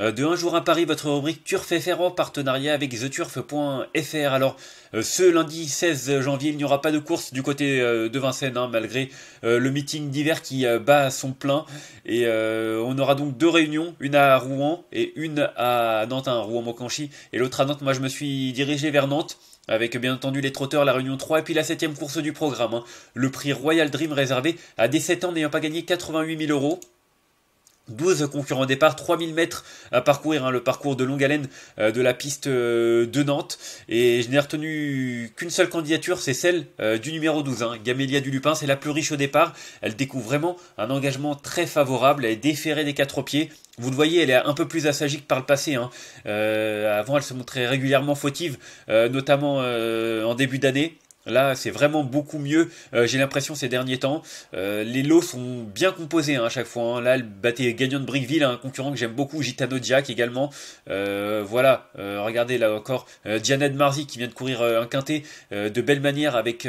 euh, de Un jour à Paris, votre rubrique Turf FR partenariat avec theturf.fr. Alors, euh, ce lundi 16 janvier, il n'y aura pas de course du côté euh, de Vincennes, hein, malgré le meeting d'hiver qui bat son plein. Et on aura donc deux réunions, une à Rouen et une à Nantes, hein, Rouen-Mocanchi, et l'autre à Nantes. Moi, je me suis dirigé vers Nantes avec bien entendu les trotteurs, la Réunion 3 et puis la septième course du programme. Hein. Le prix Royal Dream réservé à des 7 ans n'ayant pas gagné 88 000 euros. 12 concurrents au départ, 3000 mètres à parcourir, hein, le parcours de longue haleine euh, de la piste euh, de Nantes. Et je n'ai retenu qu'une seule candidature, c'est celle euh, du numéro 12, hein, Gamélia du Lupin. C'est la plus riche au départ. Elle découvre vraiment un engagement très favorable. Elle est déférée des quatre pieds. Vous le voyez, elle est un peu plus assagie que par le passé. Hein. avant, elle se montrait régulièrement fautive, notamment en début d'année. Là, c'est vraiment beaucoup mieux, euh, j'ai l'impression, ces derniers temps. Euh, les lots sont bien composés hein, à chaque fois. Hein. Là, le battait gagnant de Brickville, un concurrent que j'aime beaucoup, Gitano Jack également. Euh, voilà, regardez là encore, Janet Marzi qui vient de courir un quintet de belle manière avec,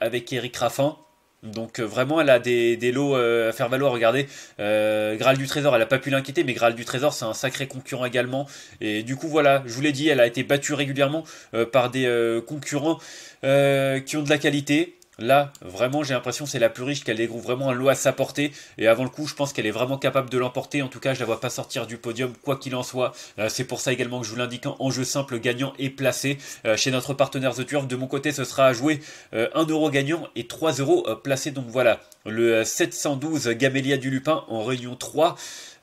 avec Eric Raffin. Donc euh, vraiment, elle a des, lots euh, à faire valoir. Regardez, euh, Graal du Trésor, elle a pas pu l'inquiéter, mais Graal du Trésor, c'est un sacré concurrent également. Et du coup, voilà, je vous l'ai dit, elle a été battue régulièrement euh, par des concurrents qui ont de la qualité. Là, vraiment, j'ai l'impression que c'est la plus riche, qu'elle découvre vraiment un lot à sa portée. Et avant le coup, je pense qu'elle est vraiment capable de l'emporter. En tout cas, je la vois pas sortir du podium, quoi qu'il en soit. Euh, c'est pour ça également que je vous l'indique en jeu simple, gagnant et placé euh, chez notre partenaire The Turf. De mon côté, ce sera à jouer euh, un 1 euro gagnant et 3 euros placé. Donc voilà, le 712 Gamélia du Lupin en réunion 3.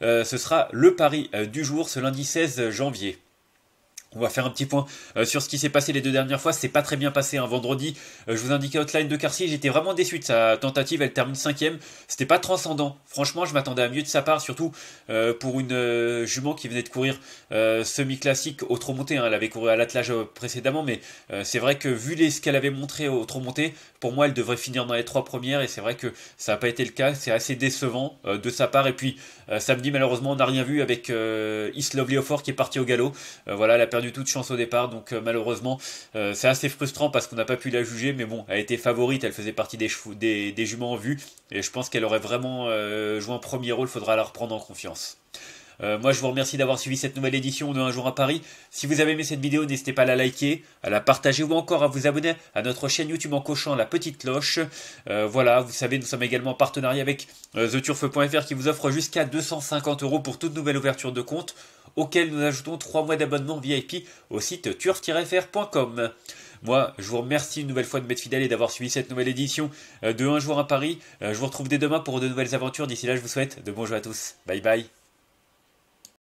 ce sera le pari du jour ce lundi 16 janvier. On va faire un petit point euh, sur ce qui s'est passé les deux dernières fois. C'est pas très bien passé. un hein. Vendredi, euh, je vous indiquais Outline de Carcier. J'étais vraiment déçu de sa tentative. Elle termine cinquième. C'était pas transcendant. Franchement, je m'attendais à mieux de sa part, surtout euh, pour une jument qui venait de courir semi-classique au trop monté. Hein. Elle avait couru à l'attelage précédemment, mais c'est vrai que vu ce qu'elle avait montré au trop monté, pour moi, elle devrait finir dans les trois premières. Et c'est vrai que ça n'a pas été le cas. C'est assez décevant de sa part. Et puis samedi, malheureusement, on n'a rien vu avec Is Love Fort qui est parti au galop. voilà, la a perdu du tout chance au départ, donc euh, malheureusement euh, c'est assez frustrant parce qu'on n'a pas pu la juger, mais bon, elle était favorite, elle faisait partie des, des, des juments en vue, et je pense qu'elle aurait vraiment euh, joué un premier rôle, faudra la reprendre en confiance. Euh, moi, je vous remercie d'avoir suivi cette nouvelle édition de Un jour à Paris. Si vous avez aimé cette vidéo, n'hésitez pas à la liker, à la partager ou encore à vous abonner à notre chaîne YouTube en cochant la petite cloche. Euh, voilà, vous savez, nous sommes également en partenariat avec euh, theturfe.fr qui vous offre jusqu'à 250 euros pour toute nouvelle ouverture de compte, auquel nous ajoutons 3 mois d'abonnement VIP au site turf-fr.com. Moi, je vous remercie une nouvelle fois de m'être fidèle et d'avoir suivi cette nouvelle édition de Un jour à Paris. Je vous retrouve dès demain pour de nouvelles aventures. D'ici là, je vous souhaite de bons jeux à tous. Bye bye.